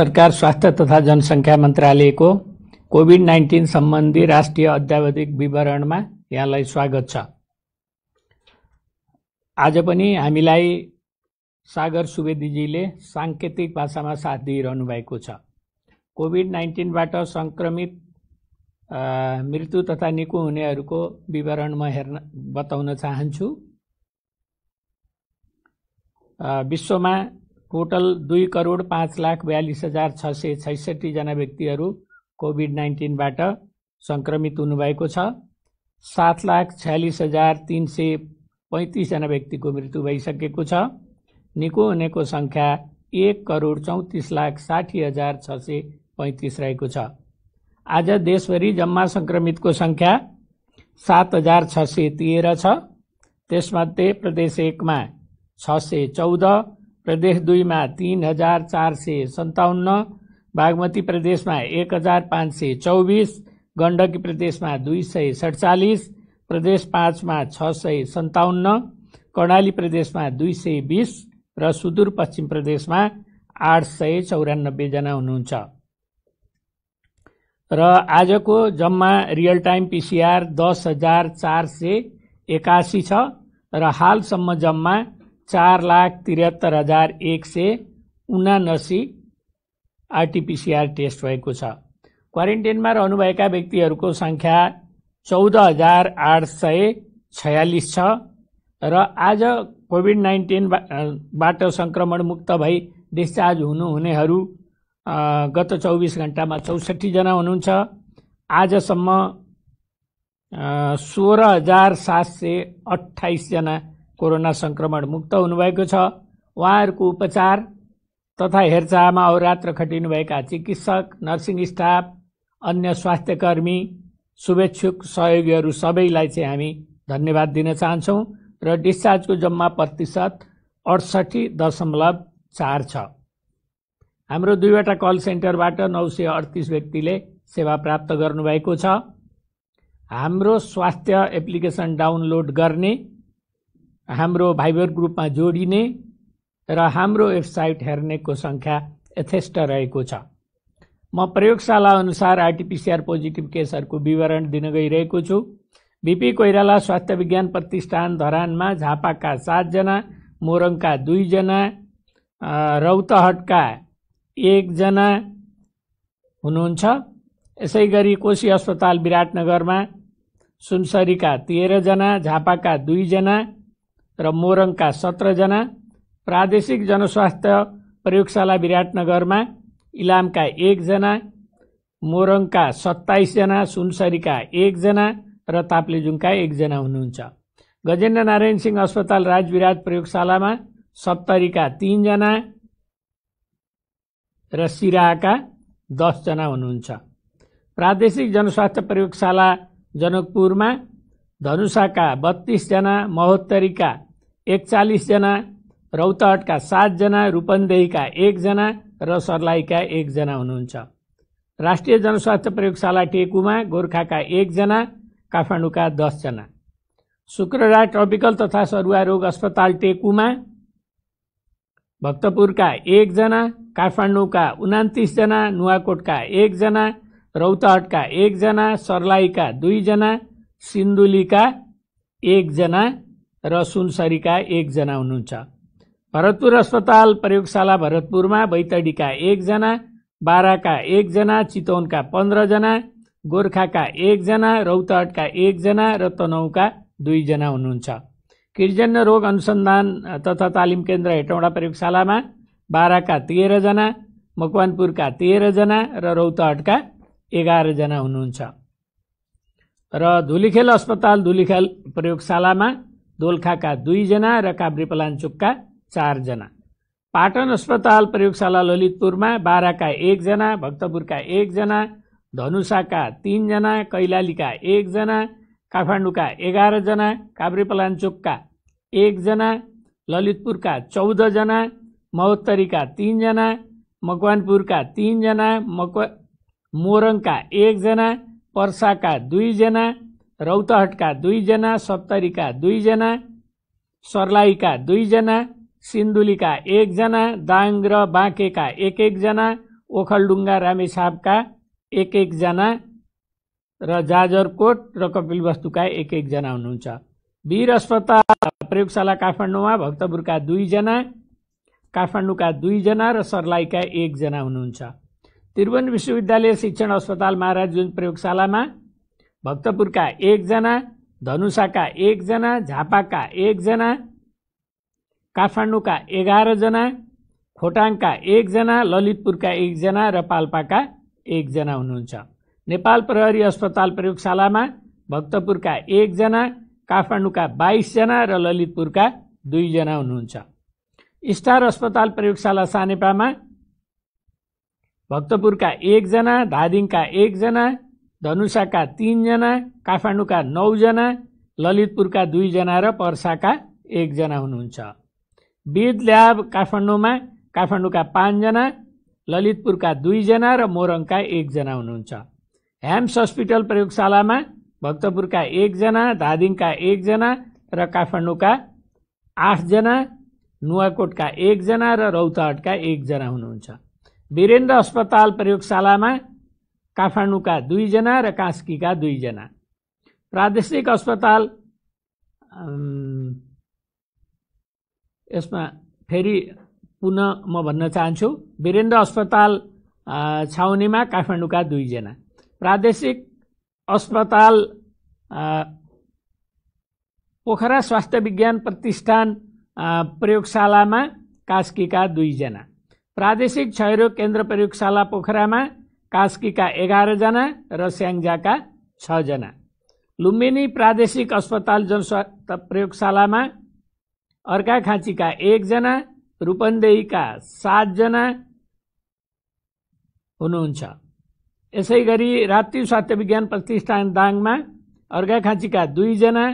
सरकार स्वास्थ्य तथा जनसङ्ख्या मन्त्रालयको कोभिड नाइन्टिन सम्बन्धी राष्ट्रिय अध्यावधिक विवरणमा यहाँलाई स्वागत छ आज पनि हामीलाई सागर सुवेदीजीले साङ्केतिक भाषामा साथ दिइरहनु भएको छ कोभिड नाइन्टिनबाट सङ्क्रमित मृत्यु तथा निको हुनेहरूको विवरण म हेर्न बताउन चाहन्छु विश्वमा टोटल दुई करोड पाँच लाख बयालिस हजार छ सय छैसठीजना व्यक्तिहरू कोभिड नाइन्टिनबाट सङ्क्रमित हुनुभएको छ सात लाख छ्यालिस हजार तिन सय पैँतिसजना व्यक्तिको मृत्यु भइसकेको छ निको हुनेको सङ्ख्या एक करोड चौतिस लाख साठी हजार छ सय पैँतिस रहेको छ आज देशभरि जम्मा सङ्क्रमितको सङ्ख्या सात हजार छ सय तेह्र छ त्यसमध्ये प्रदेश एकमा छ सय चौध प्रदेश दुईमा तिन हजार चार सय सन्ताउन्न बागमती प्रदेशमा एक हजार पाँच सय चौबिस गण्डकी प्रदेशमा दुई सय सडचालिस प्रदेश पाँचमा छ सय सन्ताउन्न कर्णाली प्रदेशमा दुई सय बिस र सुदूरपश्चिम प्रदेशमा आठ सय चौरानब्बेजना हुनुहुन्छ र आजको जम्मा रियल टाइम पिसिआर दस हजार चार सय एकासी छ र हालसम्म जम्मा चार लाख त्रिहत्तर हजार एक सय उनासी आरटिपिसिआर टेस्ट भएको छ क्वारेन्टाइनमा रहनुभएका व्यक्तिहरूको सङ्ख्या चौध हजार आठ सय छयालिस छ र आज कोभिड नाइन्टिनबाट मुक्त भई डिस्चार्ज हुनुहुनेहरू गत चौबिस घन्टामा चौसठीजना हुनुहुन्छ आजसम्म सोह्र हजार सात सय अठाइसजना कोरोना संक्रमण मुक्त हुनुभएको छ उहाँहरूको उपचार तथा हेरचाहमा अवरात्र खटिनुभएका चिकित्सक नर्सिङ स्टाफ अन्य स्वास्थ्यकर्मी शुभेच्छुक सहयोगीहरू सबैलाई चाहिँ हामी धन्यवाद दिन चाहन्छौँ र डिस्चार्जको जम्मा प्रतिशत अडसठी दशमलव चार छ हाम्रो दुईवटा कल सेन्टरबाट नौ सय अडतिस व्यक्तिले सेवा प्राप्त गर्नुभएको छ हाम्रो स्वास्थ्य एप्लिकेसन डाउनलोड गर्ने हाम्रो भाइबर ग्रुपमा जोडिने र हाम्रो वेबसाइट हेर्नेको सङ्ख्या यथेष्ट रहेको छ म प्रयोगशाला अनुसार आरटिपिसिआर पोजिटिभ केसहरूको विवरण दिन गइरहेको छु बिपी कोइराला स्वास्थ्य विज्ञान प्रतिष्ठान धरानमा झापाका सातजना मोरङका दुईजना रौतहटका एकजना हुनुहुन्छ यसै गरी कोशी अस्पताल विराटनगरमा सुनसरीका तेह्रजना झापाका दुईजना र मोरङका सत्रजना प्रादेशिक जनस्वास्थ्य प्रयोगशाला विराटनगरमा इलामका एकजना मोरङका सत्ताइसजना सुनसरीका एकजना र ताप्लेजुङका एकजना हुनुहुन्छ गजेन्द्र नारायण सिंह अस्पताल राजविराज प्रयोगशालामा सत्तरीका तिनजना र सिराका दसजना हुनुहुन्छ प्रादेशिक जनस्वास्थ्य प्रयोगशाला जनकपुरमा धनुषाका बत्तिसजना महोत्तरीका एकचालिसजना रौतहटका सातजना रूपन्देहीका एकजना र सर्लाहीका एकजना हुनुहुन्छ राष्ट्रिय जनस्वास्थ्य प्रयोगशाला टेकुमा गोर्खाका एकजना काठमाडौँका दसजना शुक्रबार ट्रपिकल तथा सरुवा रोग अस्पताल टेकुमा भक्तपुरका एकजना काठमाडौँका उनातिसजना नुवाकोटका एकजना रौतहटका एकजना सर्लाहीका दुईजना सिन्धुलीका एकजना र सुनसरीका एकजना हुनुहुन्छ भरतपुर अस्पताल प्रयोगशाला भरतपुरमा बैतडीका एकजना बाराका एकजना चितौनका पन्ध्रजना गोर्खाका एकजना रौतहटका एकजना र तनहुका दुईजना हुनुहुन्छ किर्जन्य रोग अनुसन्धान तथा तालिम केन्द्र हेटौँडा प्रयोगशालामा बाराका तेह्रजना मकवानपुरका तेह्रजना र रौतहटका एघारजना हुनुहुन्छ र धुलीखेल अस्पताल धुलीखेल प्रयोगशालामा दोलखा का दुईजना રકાબરી પલાનચુક્કા का चारजना पाटन अस्पताल प्रयोगशाला ललितपुर में बारह का एकजना भक्तपुर का एकजना धनुषा का तीनजना कैलाली का एकजना काठमाडौँका एघारजना का एकजना ललितपुरका चौधजना महोत्तरीका तिनजना का तिनजना मक का एकजना का दुईजना रौतहटका दुईजना सप्तरीका दुईजना सर्लाहीका दुईजना सिन्धुलीका एकजना दाङ र बाँकेका एक एकजना ओखलडुङ्गा रामेछापका एक एकजना र जाजरकोट र कपिलवस्तुका एक एकजना हुनुहुन्छ वीर अस्पताल प्रयोगशाला काठमाडौँमा भक्तपुरका दुईजना काठमाडौँका दुईजना र सर्लाहीका एकजना हुनुहुन्छ त्रिभुवन विश्वविद्यालय शिक्षण अस्पताल महाराज जुन प्रयोगशालामा भक्तपुरका एकजना धनुषाका एकजना झापाका एकजना काठमाडौँका एघारजना खोटाङका एकजना ललितपुरका एकजना र पाल्पाका एकजना हुनुहुन्छ नेपाल प्रहरी अस्पताल प्रयोगशालामा भक्तपुरका एकजना काठमाडौँका बाइसजना र ललितपुरका दुईजना हुनुहुन्छ स्टार अस्पताल प्रयोगशाला सानेपामा भक्तपुरका एकजना धादिङका एकजना धनुषाका तिनजना काठमाडौँका नौजना ललितपुरका दुईजना र पर्साका एकजना हुनुहुन्छ वेद ल्याब काठमाडौँमा काठमाडौँका पाँचजना ललितपुरका दुईजना र मोरङका एकजना हुनुहुन्छ ह्याम्स हस्पिटल प्रयोगशालामा भक्तपुरका एकजना धादिङका एकजना र काठमाडौँका आठजना नुवाकोटका एकजना र रौतहटका एकजना हुनुहुन्छ वीरेन्द्र अस्पताल प्रयोगशालामा काठमाडौँका दुईजना र कास्कीका दुईजना प्रादेशिक अस्पताल यसमा फेरि पुनः म भन्न चाहन्छु वीरेन्द्र अस्पताल छाउनेमा काठमाडौँका दुईजना प्रादेशिक अस्पताल पोखरा स्वास्थ्य विज्ञान प्रतिष्ठान प्रयोगशालामा कास्कीका दुईजना प्रादेशिक क्षयरोग केन्द्र प्रयोगशाला पोखरामा कास्कीका एघारजना र स्याङ्जाका छजना लुम्बिनी प्रादेशिक अस्पताल जनस्वास्थ्य प्रयोगशालामा अर्काखाँचीका एकजना रूपन्देहीका सातजना हुनुहुन्छ यसै गरी राप्ती स्वास्थ्य विज्ञान प्रतिष्ठान दाङमा अर्घाखाँचीका दुईजना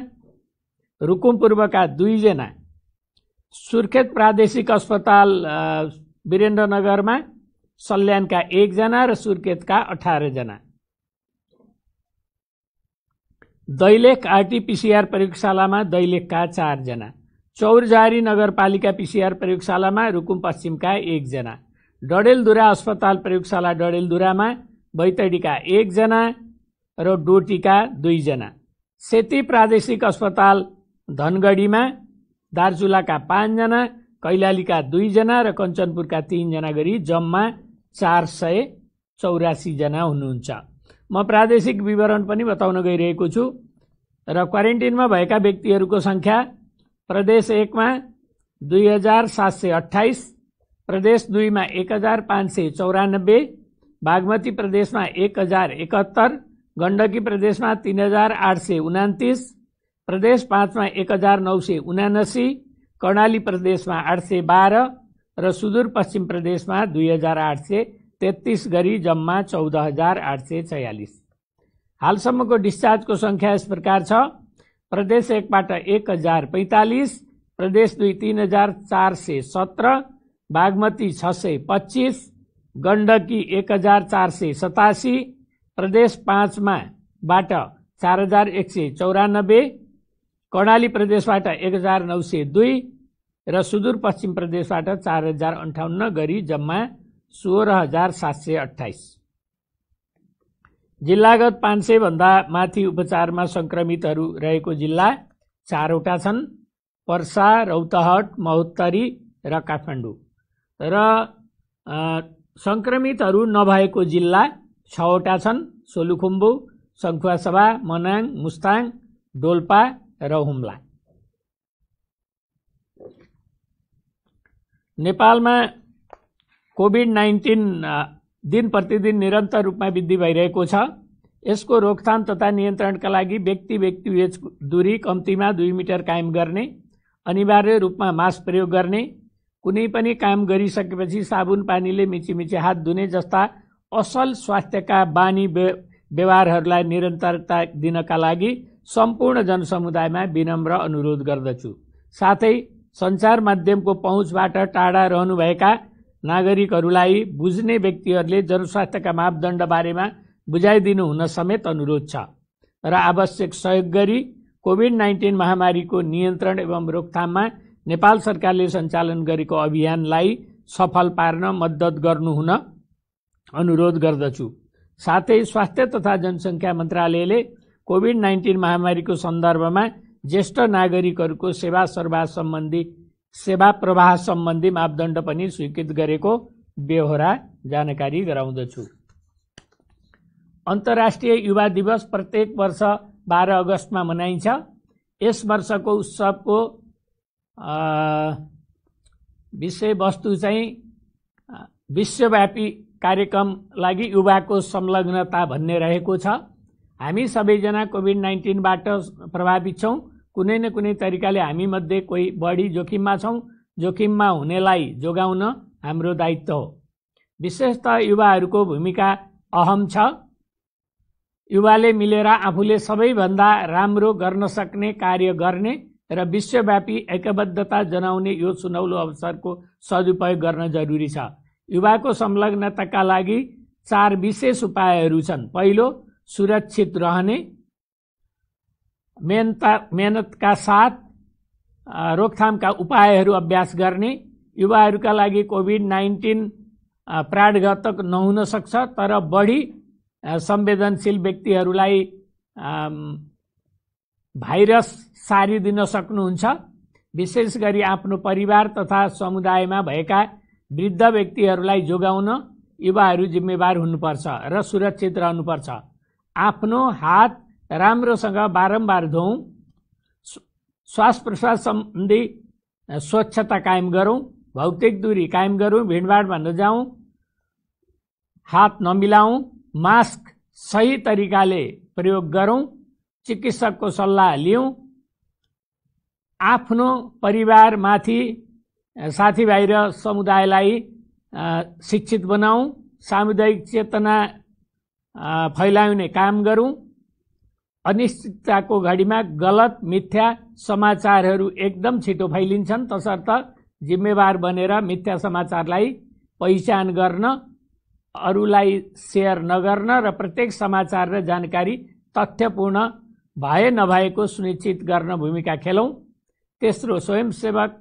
रुकुम पूर्वका दुईजना सुर्खेत प्रादेशिक अस्पताल वीरेन्द्रनगरमा सल्यानका एकजना र सुर्खेतका अठारजना दैलेख आरटिपिसिआर प्रयोगशालामा दैलेखका चारजना चौरजारी नगरपालिका पिसिआर प्रयोगशालामा रुकुम पश्चिमका एकजना डडेलधुरा अस्पताल प्रयोगशाला डडेलधुरामा बैतडीका एकजना र डोटीका दुईजना सेती प्रादेशिक अस्पताल धनगढीमा दार्चुलाका पाँचजना कैलालीका दुईजना र कञ्चनपुरका तिनजना गरी जम्मा चार सय चौरासीजना हुनुहुन्छ म प्रादेशिक विवरण पनि बताउन गइरहेको छु र क्वारेन्टिनमा भएका व्यक्तिहरूको सङ्ख्या प्रदेश एकमा दुई हजार सात सय अठाइस प्रदेश दुईमा एक हजार पाँच सय चौरानब्बे बागमती प्रदेशमा एक हजार एकहत्तर गण्डकी प्रदेशमा तिन हजार आठ सय उनातिस प्रदेश पाँचमा एक हजार नौ सय उनासी कर्णाली प्रदेशमा आठ सय बाह्र र सुदूरपश्चिम प्रदेशमा दुई हजार आठ सय तेत्तिस गरी जम्मा चौध हजार आठ सय छयालिस हालसम्मको डिस्चार्जको सङ्ख्या यस प्रकार छ प्रदेश एकबाट एक हजार पैँतालिस प्रदेश दुई तिन हजार चार सय सत्र बागमती छ सय पच्चिस गण्डकी एक हजार चार सय सतासी प्रदेश पाँचमा बाट चार हजार एक सय चौरानब्बे कर्णाली प्रदेशबाट एक हजार नौ सय दुई र सुदूरपश्चिम प्रदेशबाट चार हजार अन्ठाउन्न गरी जम्मा सोह्र हजार सात सय अठाइस जिल्लागत पाँच सयभन्दा माथि उपचारमा सङ्क्रमितहरू रहेको जिल्ला चारवटा छन् पर्सा रौतहट महोत्तरी र काठमाडौँ र सङ्क्रमितहरू नभएको जिल्ला छवटा छन् सोलुखुम्बु सङ्खुवासभा मनाङ मुस्ताङ डोल्पा र हुम्ला नेपालमा कोभिड नाइन्टिन दिन प्रतिदिन निरन्तर रूपमा वृद्धि भइरहेको छ यसको रोकथाम तथा नियन्त्रणका लागि व्यक्ति व्यक्ति बिच दूरी कम्तीमा दुई मिटर कायम गर्ने अनिवार्य रूपमा मास्क प्रयोग गर्ने कुनै पनि काम गरिसकेपछि साबुन पानीले मिचीमिची हात धुने जस्ता असल स्वास्थ्यका बानी व्यवहारहरूलाई निरन्तरता दिनका लागि सम्पूर्ण जनसमुदायमा विनम्र अनुरोध गर्दछु साथै सञ्चार माध्यमको पहुँचबाट टाढा रहनुभएका नागरिकहरूलाई बुझ्ने व्यक्तिहरूले जनस्वास्थ्यका मापदण्ड बारेमा बुझाइदिनु हुन समेत अनुरोध छ र आवश्यक सहयोग गरी कोभिड नाइन्टिन महामारीको नियन्त्रण एवं रोकथाममा नेपाल सरकारले सञ्चालन गरेको अभियानलाई सफल पार्न मद्दत गर्नुहुन अनुरोध गर्दछु साथै स्वास्थ्य तथा जनसङ्ख्या मन्त्रालयले कोभिड नाइन्टिन महामारीको सन्दर्भमा ज्येष्ठ नागरिकहरूको सेवा सर्वाह सम्बन्धी सेवा प्रवाह सम्बन्धी मापदण्ड पनि स्वीकृत गरेको बेहोरा जानकारी गराउँदछु अन्तर्राष्ट्रिय युवा दिवस प्रत्येक वर्ष बाह्र अगस्तमा मनाइन्छ यस वर्षको उत्सवको विषयवस्तु चाहिँ विश्वव्यापी कार्यक्रम लागि युवाको संलग्नता भन्ने रहेको छ हामी सबैजना कोभिड नाइन्टिनबाट प्रभावित छौँ कुनै न कुनै तरिकाले हामीमध्ये कोही बढी जोखिममा छौँ जोखिममा हुनेलाई जोगाउन हाम्रो दायित्व हो विशेष त युवाहरूको भूमिका अहम छ युवाले मिलेर आफूले सबैभन्दा राम्रो गर्न सक्ने कार्य गर्ने र विश्वव्यापी एकबद्धता जनाउने यो सुनौलो अवसरको सदुपयोग गर्न जरुरी छ युवाको संलग्नताका लागि चार विशेष उपायहरू छन् पहिलो सुरक्षित रहने मेहनता मेहनतका साथ रोकथामका उपायहरू अभ्यास गर्ने युवाहरूका लागि कोभिड नाइन्टिन प्राणघातक नहुन सक्छ तर बढी संवेदनशील व्यक्तिहरूलाई भाइरस सारिदिन सक्नुहुन्छ विशेष गरी आफ्नो परिवार तथा समुदायमा भएका वृद्ध व्यक्तिहरूलाई जोगाउन युवाहरू जिम्मेवार हुनुपर्छ र सुरक्षित रहनुपर्छ आफ्नो हात राम्रोसँग बारम्बार धोऊ श्वास प्रश्वास सम्बन्धी स्वच्छता कायम गरौँ भौतिक दूरी कायम गरौँ भिडभाडमा नजाउँ हात नमिलाउँ मास्क सही तरिकाले प्रयोग गरौँ चिकित्सकको सल्लाह लिउँ आफ्नो परिवारमाथि साथीभाइ र समुदायलाई शिक्षित बनाऊ सामुदायिक चेतना फैलाउने काम गरौँ अनिश्चितताको घडीमा गलत मिथ्या समाचारहरू एकदम छिटो फैलिन्छन् तसर्थ जिम्मेवार बनेर मिथ्या समाचारलाई पहिचान गर्न अरूलाई सेयर नगर्न र प्रत्येक समाचार र जानकारी तथ्यपूर्ण भए नभएको सुनिश्चित गर्न भूमिका खेलौँ तेस्रो स्वयंसेवक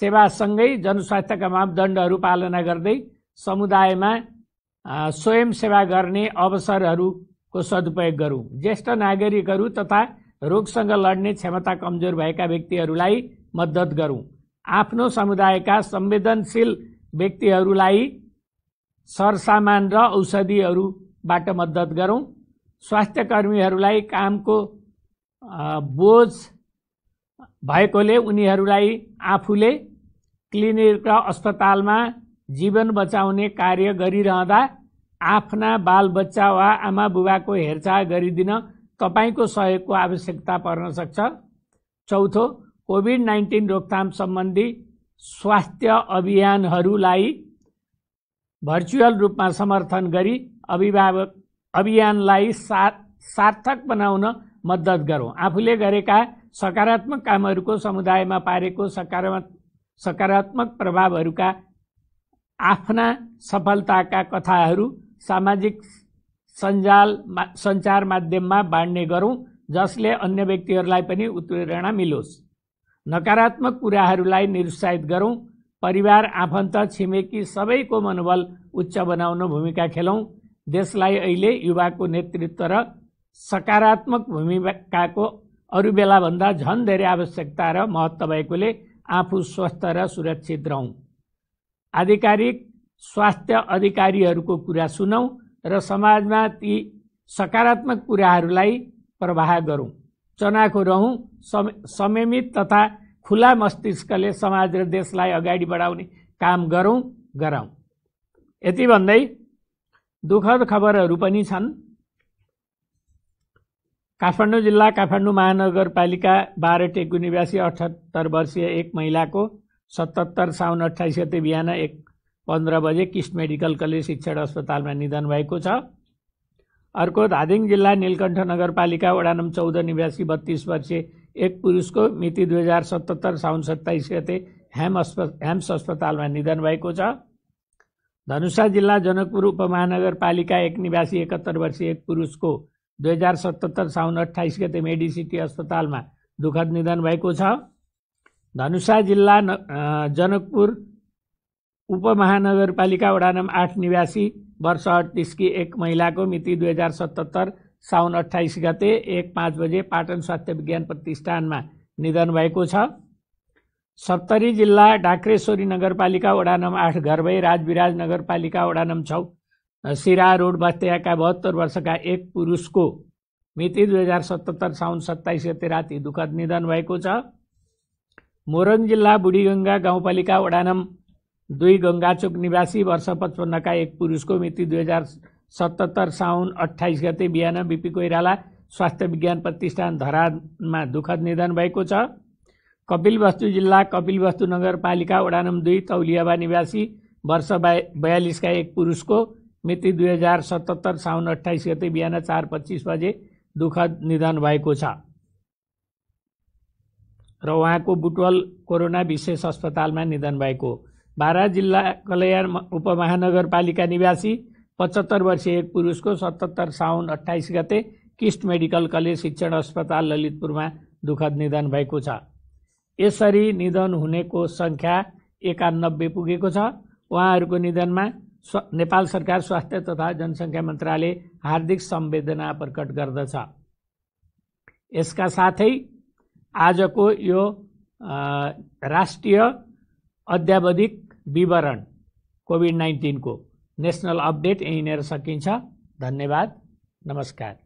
सेवासँगै जनस्वास्थ्यका मापदण्डहरू पालना गर्दै समुदायमा स्वयंसेवा गर्ने अवसरहरू को सदुपयोग गरौँ ज्येष्ठ नागरिकहरू तथा रोगसँग लड्ने क्षमता कमजोर भएका व्यक्तिहरूलाई मद्दत गरौँ आफ्नो समुदायका संवेदनशील व्यक्तिहरूलाई सरसामान र औषधिहरूबाट मद्दत गरौँ स्वास्थ्य कर्मीहरूलाई कामको बोझ भएकोले उनीहरूलाई आफूले क्लिनिक र अस्पतालमा जीवन बचाउने कार्य गरिरहँदा आफ्ना बालबच्चा वा आमा बुबाको हेरचाह गरिदिन तपाईँको सहयोगको आवश्यकता पर्न सक्छ चौथो कोभिड नाइन्टिन रोकथाम सम्बन्धी स्वास्थ्य अभियानहरूलाई भर्चुअल रूपमा समर्थन गरी अभिभावक अभियानलाई सा सार्थक बनाउन मद्दत गरौँ आफूले गरेका सकारात्मक कामहरूको समुदायमा पारेको सकारात्मक सकारात्मक प्रभावहरूका आफ्ना सफलताका कथाहरू सामाजिक सञ्जाल मा सञ्चार माध्यममा बाँड्ने गरौँ जसले अन्य व्यक्तिहरूलाई पनि उत्प्रेरणा मिलोस् नकारात्मक कुराहरूलाई निरुत्साहित गरौँ परिवार आफन्त छिमेकी सबैको मनोबल उच्च बनाउन भूमिका खेलौँ देशलाई अहिले युवाको नेतृत्व र सकारात्मक भूमिकाको अरू बेलाभन्दा झन् धेरै आवश्यकता र महत्त्व भएकोले आफू स्वस्थ र सुरक्षित रहौँ आधिकारिक स्वास्थ्य अधिकारीहरूको कुरा सुनौँ र समाजमा ती सकारात्मक कुराहरूलाई प्रवाह गरौँ चनाखो रहौँ संयमित तथा खुला मस्तिष्कले समाज र देशलाई अगाडि बढाउने काम गरौँ गराउँ यति भन्दै दुःखद खबरहरू पनि छन् काठमाडौँ जिल्ला काठमाडौँ महानगरपालिका बाह्र टेकु निवासी अठहत्तर वर्षीय एक महिलाको सतहत्तर साउन अठाइस गते बिहान एक पन्ध्र बजे किस्ट मेडिकल कलेज शिक्षण अस्पतालमा निधन भएको छ अर्को धादिङ जिल्ला नीलकण्ठ नगरपालिका वडा नम्बर चौध निवासी बत्तिस वर्षीय एक पुरुषको मिति दुई हजार सतहत्तर साउन सत्ताइस गते ह्याम अस्प ह्याम्स अस्पतालमा निधन भएको छ धनुषा जिल्ला जनकपुर उपमहानगरपालिका एक निवासी एकहत्तर वर्षीय एक पुरुषको दुई हजार सतहत्तर साउन अठाइस गते मेडिसिटी अस्पतालमा दुःखद निधन भएको छ धनुषा जिल्ला जनकपुर उपमहानगरपालिका वडा नम्बर आठ निवासी वर्ष अठतिसकी एक महिलाको मिति दुई हजार सतहत्तर साउन अठाइस गते एक पाँच बजे पाटन स्वास्थ्य विज्ञान प्रतिष्ठानमा निधन भएको छ सप्तरी जिल्ला डाक्रेश्वरी नगरपालिका वडा नम्बर आठ घरभै राजविराज नगरपालिका वडा नम्बर छ सिरा रोड बस्तियाका बहत्तर वर्षका एक पुरुषको मिति दुई हजार सतहत्तर साउन सत्ताइस गते राति दुःखद निधन भएको छ मोरङ जिल्ला बुढीगङ्गा गाउँपालिका वडा नम्बर दुई गङ्गाचोक निवासी वर्ष पचपन्नका एक पुरुषको मिति दुई हजार सतहत्तर साउन अठाइस गते बिहान बिपी कोइराला स्वास्थ्य विज्ञान प्रतिष्ठान धरानमा दुःखद निधन भएको छ कपिलवस्तु जिल्ला कपिलवस्तु नगरपालिका वडा दुई तौलियाबा निवासी वर्ष बा बयालिसका एक पुरुषको मिति दुई हजार सतहत्तर साउन अठाइस गते बिहान चार पच्चिस बजे दुःखद निधन भएको छ र उहाँको बुटवल कोरोना विशेष अस्पतालमा निधन भएको बारा जिल्ला कलयार उपमहानगरपालिका निवासी पचहत्तर वर्षीय एक पुरुषको सतहत्तर साउन अठाइस गते किस्ट मेडिकल कलेज शिक्षण अस्पताल ललितपुरमा दुःखद निधन भएको छ यसरी निधन हुनेको सङ्ख्या एकानब्बे पुगेको छ उहाँहरूको निधनमा स्व नेपाल सरकार स्वास्थ्य तथा जनसङ्ख्या मन्त्रालय हार्दिक सम्वेदना प्रकट गर्दछ यसका साथै आजको यो राष्ट्रिय अध्यावधिक विवरण कोभिड नाइन्टिनको नेसनल अपडेट यहीँनिर सकिन्छ धन्यवाद नमस्कार